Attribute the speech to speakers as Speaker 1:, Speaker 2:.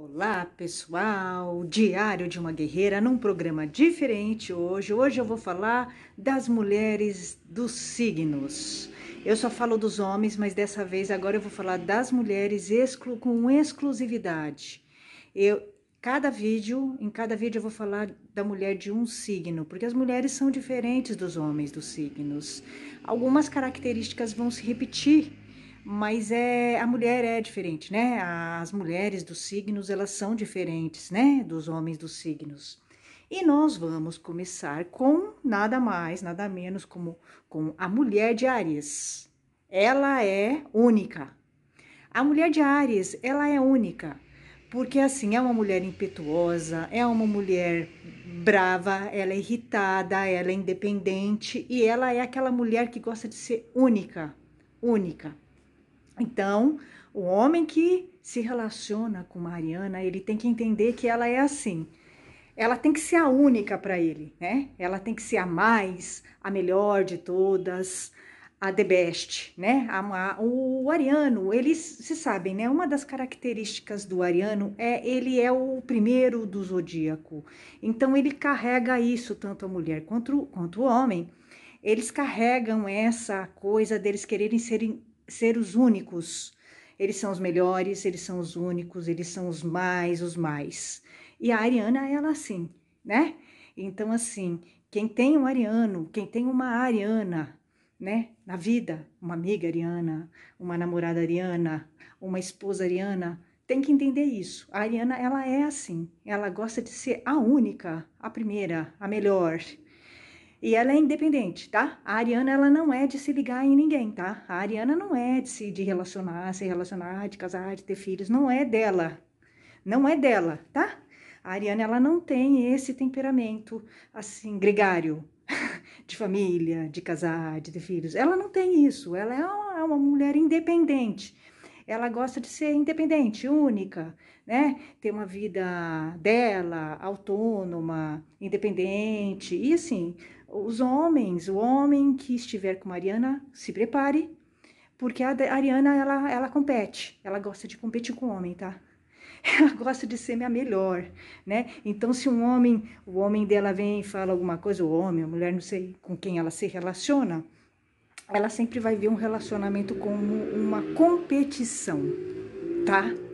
Speaker 1: Olá pessoal, Diário de uma Guerreira num programa diferente hoje. Hoje eu vou falar das mulheres dos signos. Eu só falo dos homens, mas dessa vez agora eu vou falar das mulheres exclu com exclusividade. Eu, cada vídeo, em cada vídeo eu vou falar da mulher de um signo, porque as mulheres são diferentes dos homens dos signos. Algumas características vão se repetir mas é a mulher é diferente, né? As mulheres dos signos elas são diferentes, né? Dos homens dos signos. E nós vamos começar com nada mais, nada menos como com a mulher de Ares. Ela é única. A mulher de Ares, ela é única, porque assim, é uma mulher impetuosa, é uma mulher brava, ela é irritada, ela é independente e ela é aquela mulher que gosta de ser única, única. Então, o homem que se relaciona com Mariana, ele tem que entender que ela é assim. Ela tem que ser a única para ele, né? Ela tem que ser a mais, a melhor de todas, a the best, né? A, a, o ariano, eles se sabem, né? Uma das características do ariano é ele é o primeiro do zodíaco. Então ele carrega isso tanto a mulher quanto, quanto o homem. Eles carregam essa coisa deles quererem serem ser os únicos. Eles são os melhores, eles são os únicos, eles são os mais, os mais. E a Ariana, ela assim, né? Então, assim, quem tem um ariano, quem tem uma ariana, né, na vida, uma amiga ariana, uma namorada ariana, uma esposa ariana, tem que entender isso. A Ariana, ela é assim. Ela gosta de ser a única, a primeira, a melhor. E ela é independente, tá? A Ariana, ela não é de se ligar em ninguém, tá? A Ariana não é de se de relacionar, se relacionar, de casar, de ter filhos. Não é dela. Não é dela, tá? A Ariana, ela não tem esse temperamento, assim, gregário, de família, de casar, de ter filhos. Ela não tem isso. Ela é uma, é uma mulher independente ela gosta de ser independente, única, né? Ter uma vida dela, autônoma, independente. E assim, os homens, o homem que estiver com a Ariana, se prepare, porque a Ariana ela, ela compete, ela gosta de competir com o homem, tá? ela gosta de ser minha melhor, né? Então, se um homem, o homem dela vem e fala alguma coisa, o homem, a mulher, não sei com quem ela se relaciona, ela sempre vai ver um relacionamento como uma competição, tá?